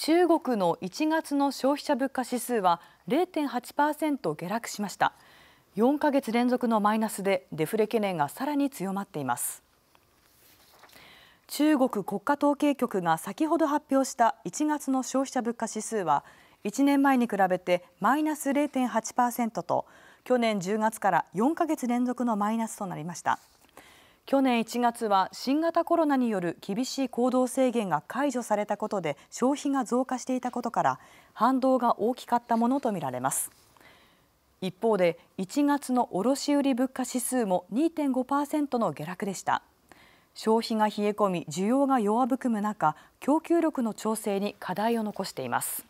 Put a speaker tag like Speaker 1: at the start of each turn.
Speaker 1: 中国の1月の消費者物価指数は0.8%下落しました4ヶ月連続のマイナスでデフレ懸念がさらに強まっています中国国家統計局が先ほど発表した1月の消費者物価指数は1年前に比べてマイナス0.8%と去年10月から4ヶ月連続のマイナスとなりました去年1月は新型コロナによる厳しい行動制限が解除されたことで消費が増加していたことから反動が大きかったものとみられます一方で1月の卸売物価指数も2.5%の下落でした消費が冷え込み需要が弱含む中供給力の調整に課題を残しています